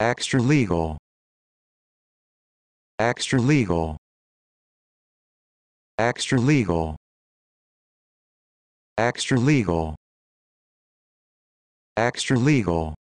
extra legal extra legal extra legal extra legal extra legal